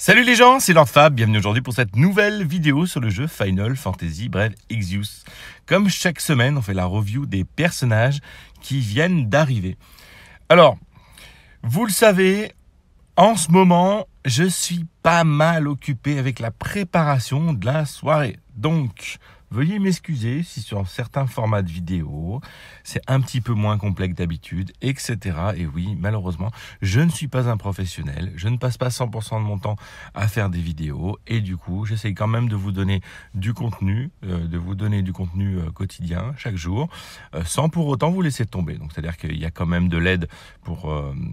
Salut les gens, c'est Lord Fab, bienvenue aujourd'hui pour cette nouvelle vidéo sur le jeu Final Fantasy Bref Exius. Comme chaque semaine, on fait la review des personnages qui viennent d'arriver. Alors, vous le savez, en ce moment, je suis pas mal occupé avec la préparation de la soirée. Donc, Veuillez m'excuser si sur certains formats de vidéos, c'est un petit peu moins complexe d'habitude, etc. Et oui, malheureusement, je ne suis pas un professionnel, je ne passe pas 100% de mon temps à faire des vidéos, et du coup, j'essaye quand même de vous donner du contenu, euh, de vous donner du contenu euh, quotidien, chaque jour, euh, sans pour autant vous laisser tomber. Donc, c'est-à-dire qu'il y a quand même de l'aide pour,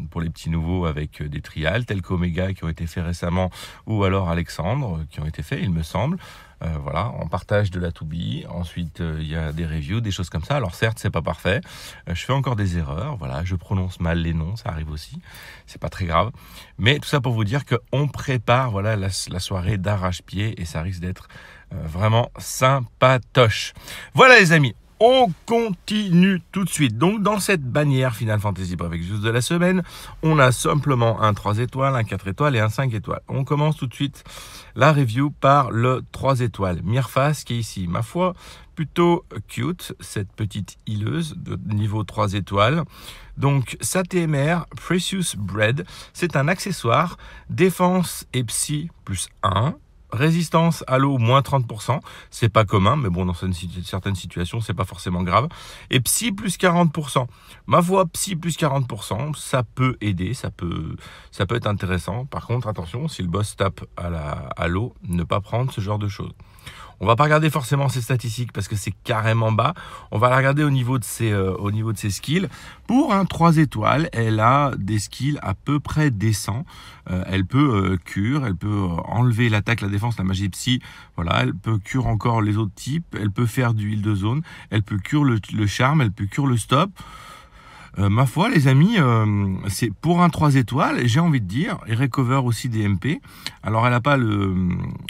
pour les petits nouveaux avec des trials, tels qu'Omega qui ont été faits récemment, ou alors Alexandre qui ont été faits, il me semble. Euh, voilà, on partage de la to Ensuite, euh, il y a des reviews, des choses comme ça. Alors certes, c'est pas parfait. Euh, je fais encore des erreurs. Voilà, je prononce mal les noms, ça arrive aussi. C'est pas très grave. Mais tout ça pour vous dire qu'on prépare voilà la, la soirée d'arrache-pied et ça risque d'être vraiment sympatoche. Voilà les amis, on continue tout de suite. Donc dans cette bannière Final Fantasy Brave Exvius de la semaine, on a simplement un 3 étoiles, un 4 étoiles et un 5 étoiles. On commence tout de suite la review par le 3 étoiles. Mirface qui est ici, ma foi, plutôt cute, cette petite îleuse de niveau 3 étoiles. Donc sa TMR, Precious Bread, c'est un accessoire défense et psy plus 1 résistance à l'eau moins 30%, c'est pas commun, mais bon, dans certaines situations, c'est pas forcément grave. Et psy plus 40%. Ma voix, psy plus 40%, ça peut aider, ça peut, ça peut être intéressant. Par contre, attention, si le boss tape à l'eau, ne pas prendre ce genre de choses. On va pas regarder forcément ses statistiques parce que c'est carrément bas. On va la regarder au niveau de ses, euh, au niveau de ses skills. Pour un 3 étoiles, elle a des skills à peu près décents. Euh, elle peut euh, cure, elle peut enlever l'attaque, la défense, la magie psy. Voilà, elle peut cure encore les autres types. Elle peut faire du heal de zone. Elle peut cure le charme. Elle peut cure le stop. Euh, ma foi, les amis, euh, c'est pour un 3 étoiles, j'ai envie de dire, et Recover aussi des MP. Alors, elle n'a pas le,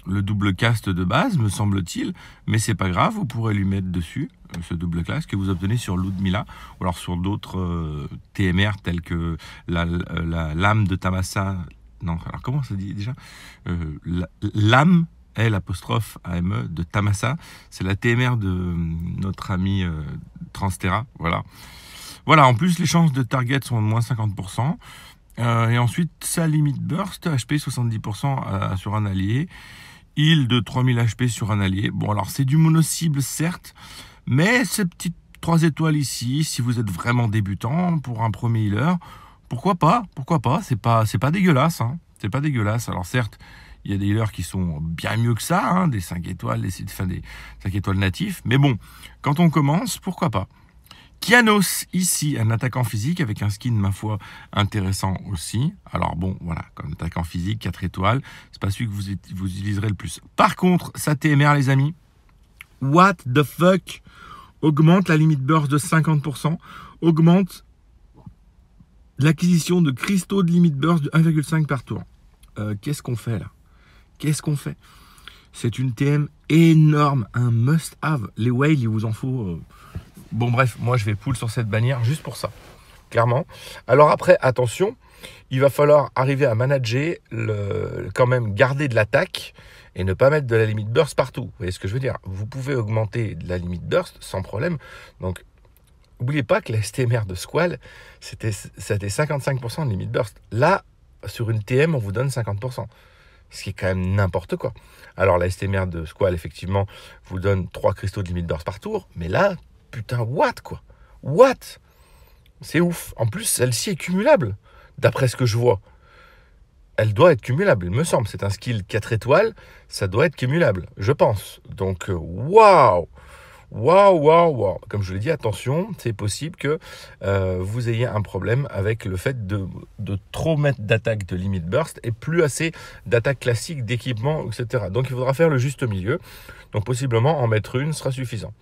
double cast de base, me semble-t-il, mais c'est pas grave, vous pourrez lui mettre dessus euh, ce double cast que vous obtenez sur Ludmilla ou alors sur d'autres TMR tels que la, lame de Tamasa. Non, alors comment ça dit déjà Lame L apostrophe AME de Tamasa, C'est la TMR de notre ami Transtera. Voilà. Voilà, en plus, les chances de target sont de moins 50%. Euh, et ensuite, sa limite burst, HP 70% euh, sur un allié. Heal de 3000 HP sur un allié. Bon, alors c'est du mono-cible, certes, mais ces petites 3 étoiles ici, si vous êtes vraiment débutant pour un premier healer, pourquoi pas Pourquoi pas C'est pas, c'est pas dégueulasse. Hein c'est pas dégueulasse. Alors certes, il y a des healers qui sont bien mieux que ça, hein, des 5 étoiles, des, enfin, des 5 étoiles natifs. Mais bon, quand on commence, pourquoi pas Kianos ici, un attaquant physique avec un skin, ma foi, intéressant aussi. Alors bon, voilà, comme attaquant physique, 4 étoiles, c'est pas celui que vous, utiliserez le plus. Par contre, sa TMR, les amis, what the fuck Augmente la limite burst de 50%, augmente l'acquisition de cristaux de limite burst de 1,5 par tour. Euh, qu'est-ce qu'on fait là Qu'est-ce qu'on fait C'est une TM énorme, un must-have. Les whales, il vous en faut... Euh, Bon bref, moi je vais poule sur cette bannière juste pour ça, clairement. Alors après, attention, il va falloir arriver à manager, le, quand même garder de l'attaque et ne pas mettre de la limite burst partout. Vous voyez ce que je veux dire Vous pouvez augmenter de la limite burst sans problème. Donc, n'oubliez pas que la STMR de Squall, c'était 55% de limite burst. Là, sur une TM, on vous donne 50%. Ce qui est quand même n'importe quoi. Alors, la STMR de Squall, effectivement, vous donne 3 cristaux de limite burst par tour. Mais là, putain, what quoi What C'est ouf. En plus, celle-ci est cumulable, d'après ce que je vois. Elle doit être cumulable, il me semble. C'est un skill 4 étoiles, ça doit être cumulable, je pense. Donc, euh, waouh Waouh, waouh, waouh. Comme je l'ai dit, attention, c'est possible que euh, vous ayez un problème avec le fait de, trop mettre d'attaques de limit burst et plus assez d'attaques classiques, d'équipement, etc. Donc il faudra faire le juste milieu. Donc possiblement en mettre une sera suffisant.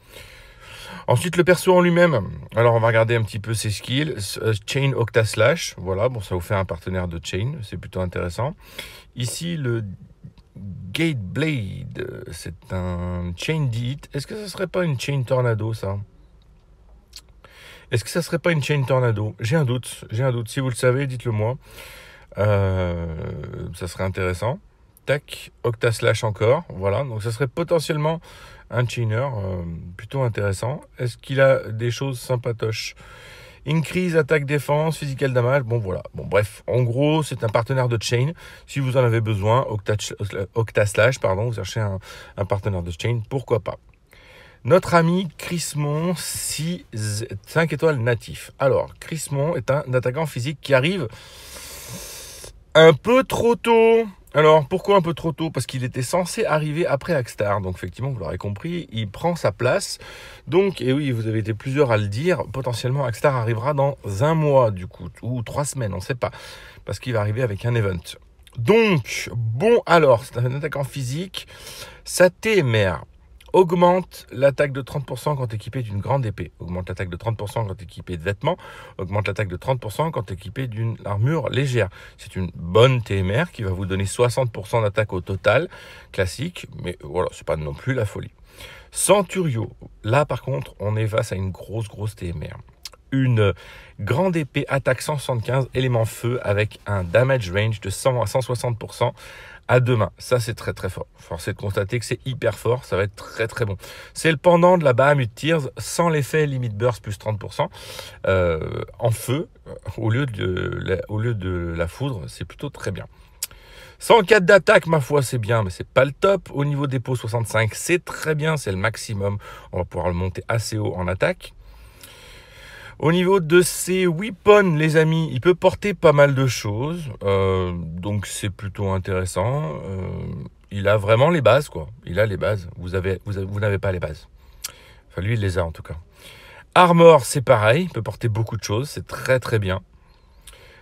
Ensuite, le perso en lui-même. Alors, on va regarder un petit peu ses skills. Euh, chain Octa Slash. Voilà, bon, ça vous fait un partenaire de Chain. C'est plutôt intéressant. Ici, le Gate Blade. C'est un Chain Deed. Est-ce que ce serait pas une Chain Tornado, ça Est-ce que ça serait pas une Chain Tornado J'ai un doute. J'ai un doute. Si vous le savez, dites-le moi. Euh, ça serait intéressant. Tac, Octa Slash encore. Voilà, donc ça serait potentiellement un chainer euh, plutôt intéressant. Est-ce qu'il a des choses sympatoches Increase, attaque, défense, physical damage, bon voilà. Bon bref, en gros, c'est un partenaire de chain. Si vous en avez besoin, Octa, Slash, pardon, vous cherchez un, partenaire de chain, pourquoi pas notre ami Chrismon, 5 étoiles natif. Alors, Chrismon est un attaquant physique qui arrive un peu trop tôt alors, pourquoi un peu trop tôt Parce qu'il était censé arriver après Axtar. Donc, effectivement, vous l'aurez compris, il prend sa place. Donc, et oui, vous avez été plusieurs à le dire, potentiellement Axtar arrivera dans un mois, du coup, ou trois semaines, on ne sait pas. Parce qu'il va arriver avec un event. Donc, bon, alors, c'est un attaquant physique. ça mère Augmente l'attaque de 30% quand équipé d'une grande épée. Augmente l'attaque de 30% quand équipé de vêtements. Augmente l'attaque de 30% quand équipé d'une armure légère. C'est une bonne TMR qui va vous donner 60% d'attaque au total classique, mais voilà, c'est pas non plus la folie. Centurio, là par contre, on est face à une grosse grosse TMR une grande épée attaque 175 éléments feu avec un damage range de 100 à 160% à mains, Ça, c'est très très fort. Force est de constater que c'est hyper fort, ça va être très très bon. C'est le pendant de la Bahamut Tears sans l'effet limite burst plus 30% euh, en feu au lieu, de la, au lieu de la foudre, c'est plutôt très bien. 104 d'attaque, ma foi, c'est bien, mais c'est pas le top. Au niveau dépôt 65, c'est très bien, c'est le maximum. On va pouvoir le monter assez haut en attaque. Au niveau de ses weapons, les amis, il peut porter pas mal de choses, euh, donc c'est plutôt intéressant. Euh, il a vraiment les bases, quoi. Il a les bases. Vous avez, vous, n'avez pas les bases. Enfin, lui, il les a en tout cas. Armor, c'est pareil. Il peut porter beaucoup de choses. C'est très très bien.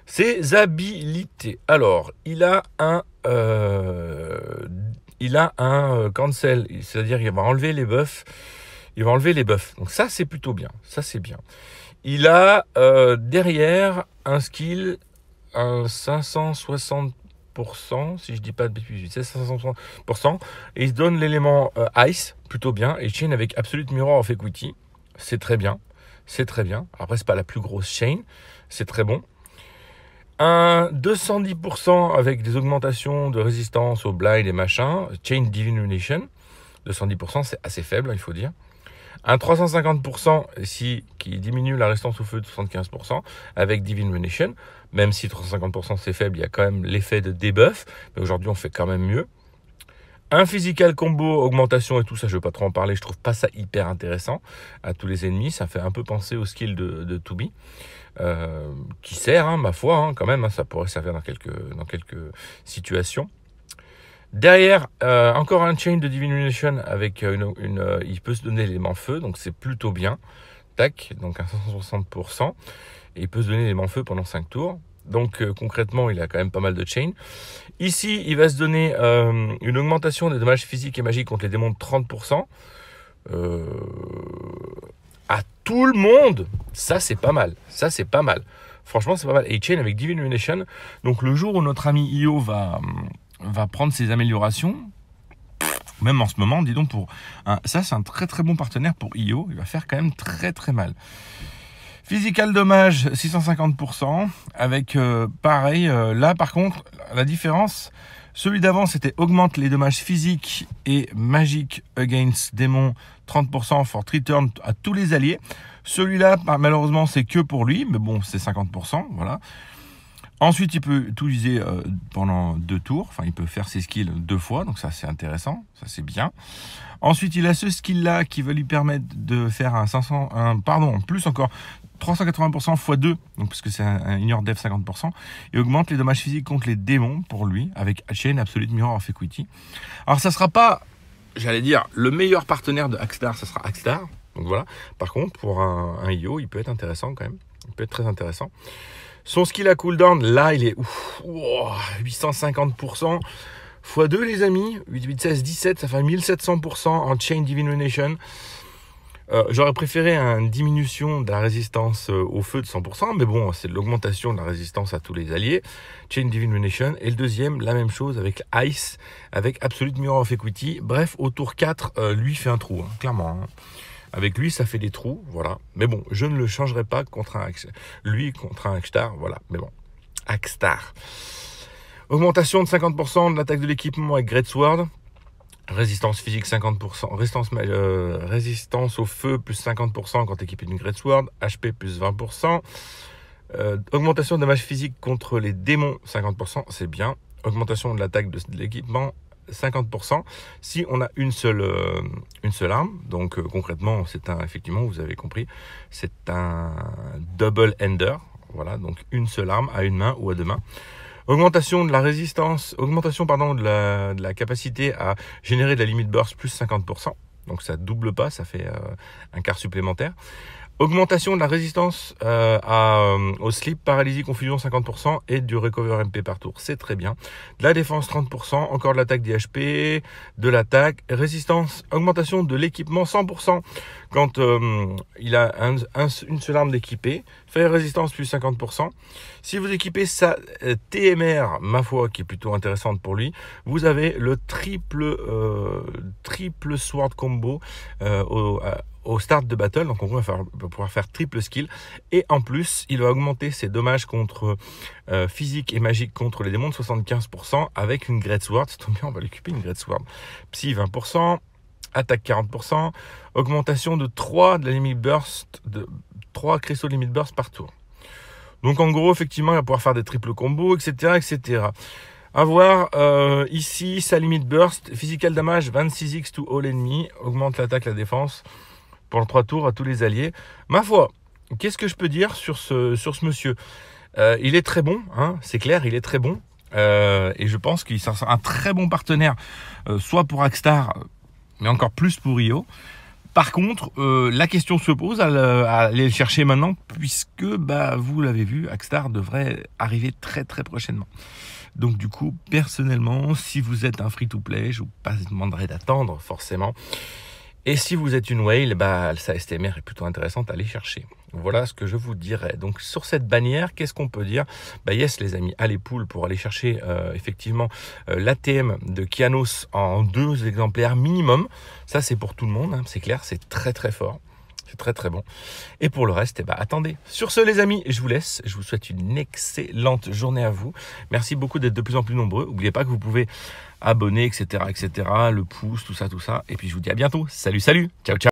Ses habilités. Alors, il a un, euh, il a un cancel, c'est-à-dire qu'il va enlever les buffs il va enlever les buffs. Donc ça, c'est plutôt bien. Ça, c'est bien. Il a euh, derrière un skill, un 560%, si je dis pas de bêtises, c'est 560%, et il se donne l'élément euh, Ice, plutôt bien, et chain avec Absolute Mirror of Equity, c'est très bien, c'est très bien. Après, c'est pas la plus grosse chain, c'est très bon. Un 210% avec des augmentations de résistance au blind et machin, chain divination, 210% c'est assez faible, hein, il faut dire. Un 350% ici qui diminue la résistance au feu de 75% avec Divine munition Même si 350% c'est faible, il y a quand même l'effet de debuff. Mais aujourd'hui, on fait quand même mieux. Un physical combo, augmentation et tout ça, je ne pas trop en parler, je trouve pas ça hyper intéressant à tous les ennemis. Ça fait un peu penser au skill de, de euh, qui sert, hein, ma foi, hein, quand même, hein, ça pourrait servir dans quelques, dans quelques situations. Derrière, euh, encore un chain de Divination avec euh, une, euh, il peut se donner l'élément feu, donc c'est plutôt bien. Tac, donc à 160%. Et il peut se donner l'élément feu pendant 5 tours. Donc concrètement, il a quand même pas mal de chain. Ici, il va se donner une augmentation des dommages physiques et magiques contre les démons de 30%. Euh, à tout le monde, ça c'est pas mal. Ça c'est pas mal. Franchement, c'est pas mal. Et chain avec Divination. Donc le jour où notre ami Io va hum, va prendre ses améliorations. Même en ce moment, dis donc, pour ça, c'est un très très bon partenaire pour IO. Il va faire quand même très très mal. Physical dommage 650% avec euh, pareil euh, là par contre la différence celui d'avant c'était augmente les dommages physiques et magiques against démon 30% for return à tous les alliés. Celui-là bah, malheureusement c'est que pour lui mais bon c'est 50% voilà. Ensuite, il peut tout user euh, pendant deux tours. Enfin, il peut faire ses skills deux fois. Donc ça, c'est intéressant. Ça, c'est bien. Ensuite, il a ce skill-là qui va lui permettre de faire un 500, un, pardon, plus encore 380% x 2, donc parce c'est un ignore dev 50%, et augmente les dommages physiques contre les démons pour lui avec Chain Absolute Mirror of Equity. Alors ça ne sera pas, j'allais dire, le meilleur partenaire de Axtar, ça sera Axtar. Donc voilà. Par contre, pour un, un, IO, il peut être intéressant quand même. Il peut être très intéressant. Son skill à cooldown, là, il est 850%. x 2, les amis. 8, 8, 16, 17, ça fait 1700% en Chain Divination. Euh, J'aurais préféré une diminution de la résistance euh, au feu de 100%, mais bon, c'est l'augmentation de la résistance à tous les alliés. Chain Divination. Et le deuxième, la même chose avec Ice, avec Absolute Mirror of Equity. Bref, au tour 4, euh, lui fait un trou, hein, clairement. Hein. Avec lui, ça fait des trous, voilà. Mais bon, je ne le changerai pas contre un lui contre un Axtar, voilà. Mais bon, Axtar. Augmentation de 50% de l'attaque de l'équipement avec Great Sword. Résistance physique 50%, euh, résistance, au feu plus 50% quand équipé d'une Great HP plus 20%, euh, augmentation de dommages physiques contre les démons 50%, c'est bien, augmentation de l'attaque de l'équipement, 50% si on a une seule, euh, une seule arme. Donc euh, concrètement, c'est un, effectivement, vous avez compris, c'est un double ender. Voilà, donc une seule arme à une main ou à deux mains. Augmentation de la résistance, augmentation pardon, de, la, capacité à générer de la limite burst plus 50%. Donc ça double pas, ça fait euh, un quart supplémentaire. Augmentation de la résistance euh, à, euh, au slip, paralysie, confusion 50% et du recover MP par tour, c'est très bien. De la défense 30%, encore de l'attaque DHP, de l'attaque, résistance, augmentation de l'équipement 100%, quand euh, il a une seule arme d'équipée, fait résistance plus 50%. Si vous équipez sa euh, TMR, ma foi, qui est plutôt intéressante pour lui, vous avez le triple, euh, triple sword combo au, start de battle, donc on va, pouvoir faire triple skill, et en plus, il va augmenter ses dommages contre physique et magique contre les démons de 75%, avec une Great Sword, c'est bien, on va l'occuper une Great Sword, Psy 20%, attaque 40%, augmentation de 3 de la limite burst, de 3 cristaux limite burst par tour. Donc en gros, effectivement, il va pouvoir faire des triples combos, etc. etc. Avoir euh, ici sa limite burst, physical damage 26x to all ennemis, augmente l'attaque, la défense pendant 3 tours à tous les alliés. Ma foi, qu'est-ce que je peux dire sur ce, sur ce monsieur euh, Il est très bon, hein, c'est clair, il est très bon. Euh, et je pense qu'il sera un très bon partenaire, soit pour Axtar, mais encore plus pour Rio. Par contre, euh, la question se pose à, aller le chercher maintenant, puisque bah, vous l'avez vu, Axstar devrait arriver très très prochainement. Donc du coup, personnellement, si vous êtes un free-to-play, je vous pas demanderai d'attendre forcément. Et si vous êtes une whale, bah, sa STMR est plutôt intéressante à aller chercher. Voilà ce que je vous dirais. Donc sur cette bannière, qu'est-ce qu'on peut dire Bah yes les amis, allez poule pour aller chercher euh, effectivement euh, l'ATM de Kianos en deux exemplaires minimum. Ça c'est pour tout le monde, hein, c'est clair, c'est très très fort. C'est très très bon. Et pour le reste, eh ben, attendez. Sur ce les amis, je vous laisse. Je vous souhaite une excellente journée à vous. Merci beaucoup d'être de plus en plus nombreux. N'oubliez pas que vous pouvez abonner, etc., etc., le pouce, tout ça, tout ça. Et puis je vous dis à bientôt. Salut, salut. Ciao, ciao.